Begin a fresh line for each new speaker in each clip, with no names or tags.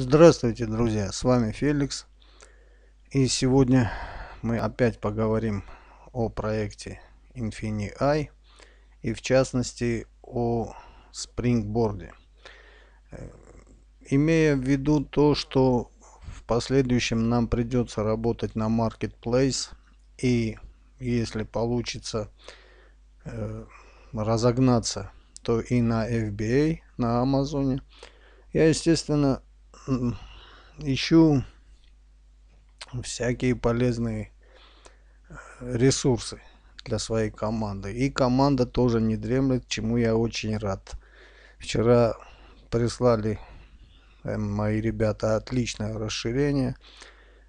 Здравствуйте, друзья! С вами Феликс. И сегодня мы опять поговорим о проекте InfiniEye и в частности о спрингборде. Э, имея в виду то, что в последующем нам придется работать на Marketplace и если получится э, разогнаться, то и на FBA, на Амазоне, я, естественно, ищу всякие полезные э, ресурсы для своей команды. И команда тоже не дремлет, чему я очень рад. Вчера прислали э, мои ребята отличное расширение.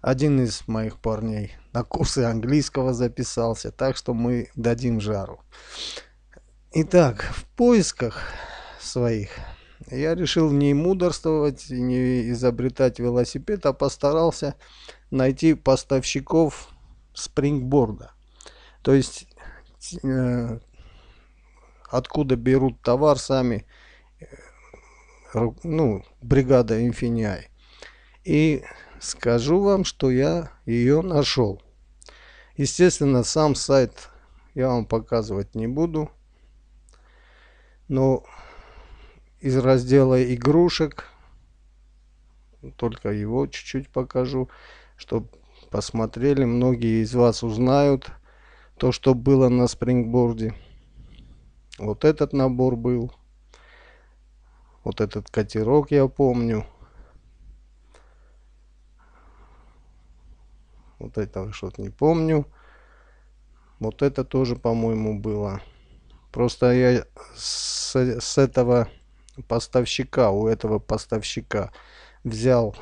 Один из моих парней на курсы английского записался, так что мы дадим жару. Итак, в поисках своих я решил не мудрствовать, не изобретать велосипед, а постарался найти поставщиков спрингборда. То есть, э, откуда берут товар сами э, ну, бригада Infinii. И скажу вам, что я ее нашел. Естественно, сам сайт я вам показывать не буду. Но из раздела игрушек. Только его чуть-чуть покажу, чтобы посмотрели. Многие из вас узнают то, что было на спрингборде. Вот этот набор был. Вот этот катерок я помню. Вот это что-то не помню. Вот это тоже, по-моему, было. Просто я с, с этого поставщика, у этого поставщика взял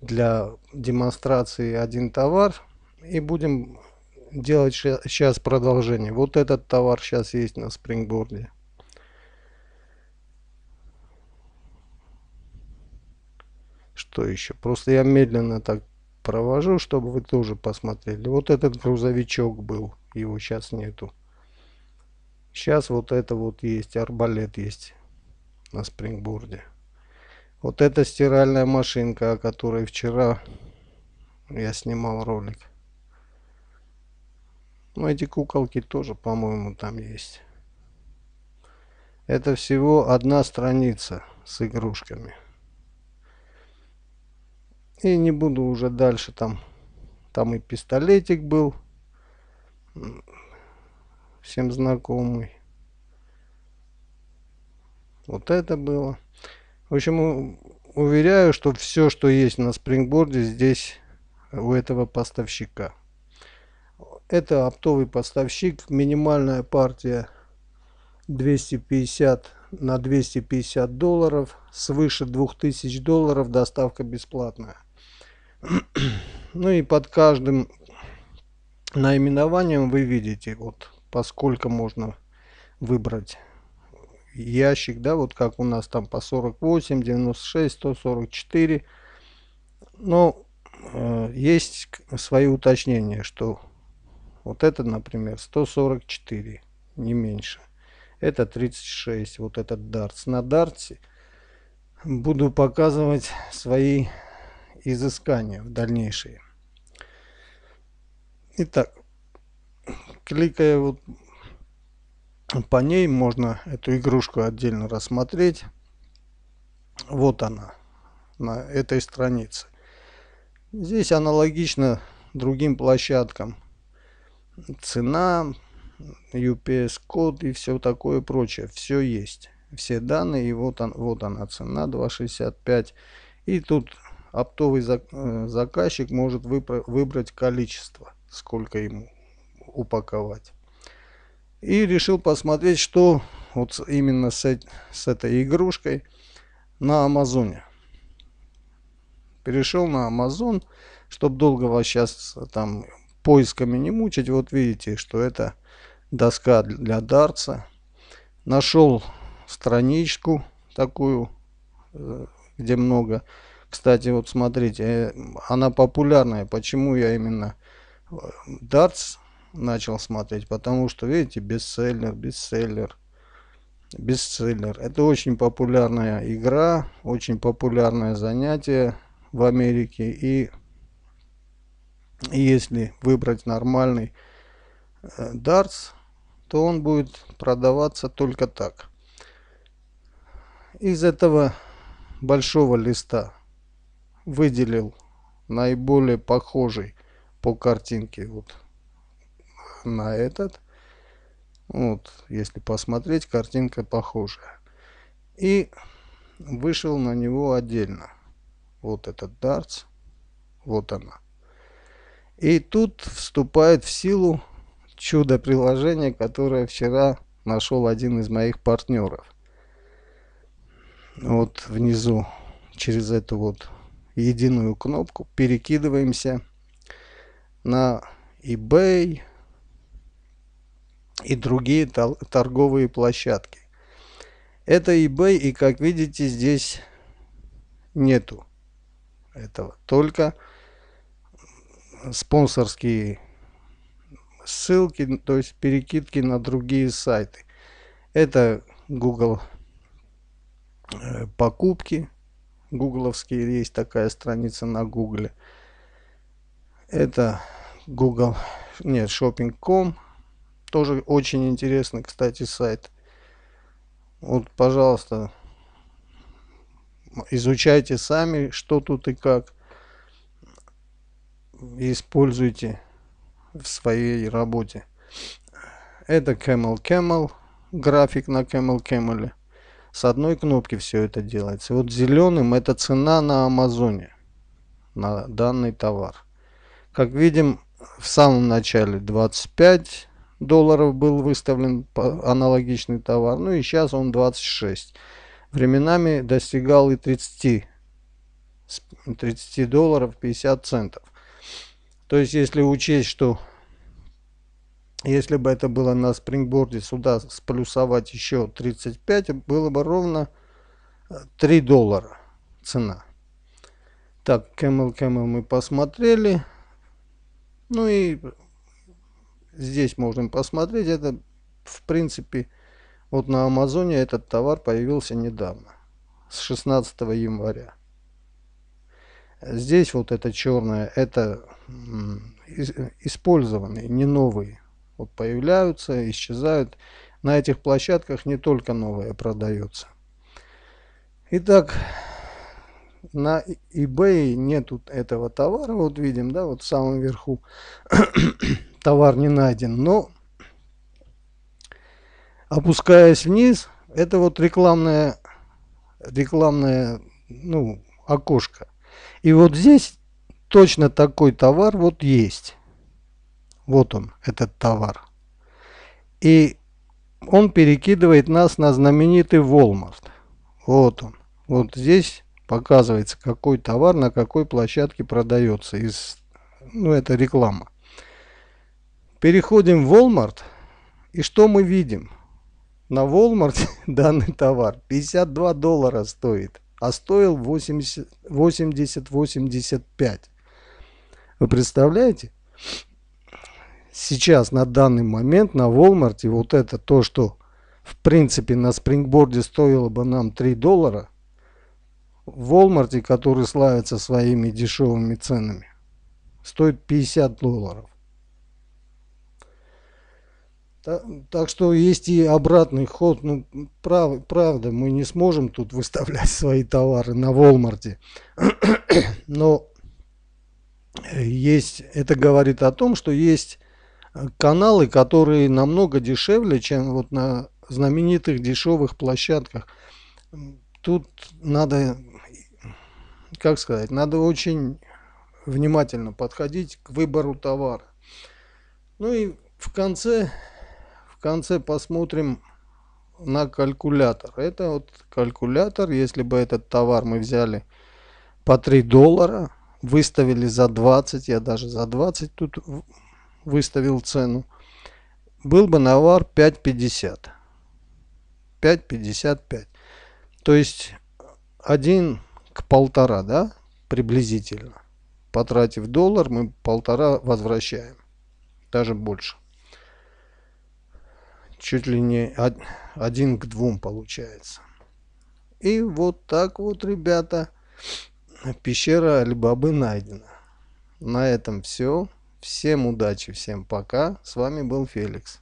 для демонстрации один товар и будем делать сейчас продолжение. Вот этот товар сейчас есть на спрингборде. Что еще? Просто я медленно так провожу, чтобы вы тоже посмотрели. Вот этот грузовичок был, его сейчас нету. Сейчас вот это вот есть, арбалет есть на спрингборде. Вот эта стиральная машинка, о которой вчера я снимал ролик. Ну, эти куколки тоже, по-моему, там есть. Это всего одна страница с игрушками. И не буду уже дальше там. Там и пистолетик был всем знакомый. Вот это было. В общем, уверяю, что все, что есть на спрингборде, здесь у этого поставщика. Это оптовый поставщик. Минимальная партия 250 на 250 долларов. Свыше 2000 долларов доставка бесплатная. ну и под каждым наименованием вы видите вот поскольку можно выбрать ящик, да, вот как у нас там по 48, 96, 144. Но э, есть свои уточнения, что вот это, например, 144, не меньше. Это 36, вот этот дартс. На дартсе буду показывать свои изыскания в дальнейшие. Итак, кликая вот по ней можно эту игрушку отдельно рассмотреть. Вот она на этой странице. Здесь аналогично другим площадкам. Цена, UPS код и все такое прочее. Все есть. Все данные. И вот, он, вот она цена 2.65. И тут оптовый э, заказчик может выбрать количество, сколько ему упаковать. И решил посмотреть, что вот именно с, с этой игрушкой на Амазоне. Перешел на Амазон, чтобы долго вас сейчас там поисками не мучить. Вот видите, что это доска для дарца. Нашел страничку такую, э, где много. Кстати, вот смотрите, э, она популярная. Почему я именно э, дартс начал смотреть, потому что, видите, бестселлер, бестселлер, бестселлер. Это очень популярная игра, очень популярное занятие в Америке. И если выбрать нормальный э, дартс, то он будет продаваться только так. Из этого большого листа выделил наиболее похожий по картинке. Вот на этот. Вот, если посмотреть, картинка похожая. И вышел на него отдельно. Вот этот дартс. Вот она. И тут вступает в силу чудо-приложение, которое вчера нашел один из моих партнеров. Вот внизу через эту вот единую кнопку перекидываемся на eBay, и другие торговые площадки. Это eBay и как видите здесь нету этого. Только спонсорские ссылки, то есть перекидки на другие сайты. Это Google э, покупки. Гугловские есть такая страница на Google. Это Google, нет, shopping.com тоже очень интересный, кстати, сайт. Вот, пожалуйста, изучайте сами, что тут и как. И используйте в своей работе. Это Camel Camel, график на Camel Camel. С одной кнопки все это делается. Вот зеленым это цена на Амазоне, на данный товар. Как видим, в самом начале 25, долларов был выставлен аналогичный товар. Ну и сейчас он 26. Временами достигал и 30, 30 долларов 50 центов. То есть если учесть, что если бы это было на спрингборде, сюда сплюсовать еще 35, было бы ровно 3 э, доллара цена. Так, Camel Camel мы посмотрели. Ну и здесь можно посмотреть, это в принципе вот на Амазоне этот товар появился недавно, с 16 января. Здесь вот это черное, это использованные, не новые. Вот появляются, исчезают. На этих площадках не только новое продается. Итак, на eBay нету этого товара. Вот видим, да, вот в самом верху товар не найден. Но опускаясь вниз, это вот рекламное, рекламное ну, окошко. И вот здесь точно такой товар вот есть. Вот он, этот товар. И он перекидывает нас на знаменитый Walmart. Вот он. Вот здесь показывается, какой товар на какой площадке продается. Из, ну, это реклама. Переходим в Walmart. И что мы видим? На Walmart данный товар 52 доллара стоит, а стоил 80-85. Вы представляете? Сейчас, на данный момент, на Walmart, вот это то, что в принципе на спрингборде стоило бы нам 3 доллара, в Walmart, который славится своими дешевыми ценами, стоит 50 долларов. Так что есть и обратный ход. Ну, прав, правда, мы не сможем тут выставлять свои товары на Волмарте. Но э, есть, это говорит о том, что есть э, каналы, которые намного дешевле, чем вот на знаменитых дешевых площадках. Тут надо, как сказать, надо очень внимательно подходить к выбору товара. Ну и в конце в конце посмотрим на калькулятор. Это вот калькулятор, если бы этот товар мы взяли по 3 доллара, выставили за 20, я даже за 20 тут выставил цену, был бы навар 5.50. 5.55. То есть 1 к 1,5, да, приблизительно. Потратив доллар, мы полтора возвращаем. Даже больше чуть ли не один к двум получается. И вот так вот, ребята, пещера Альбабы найдена. На этом все. Всем удачи, всем пока. С вами был Феликс.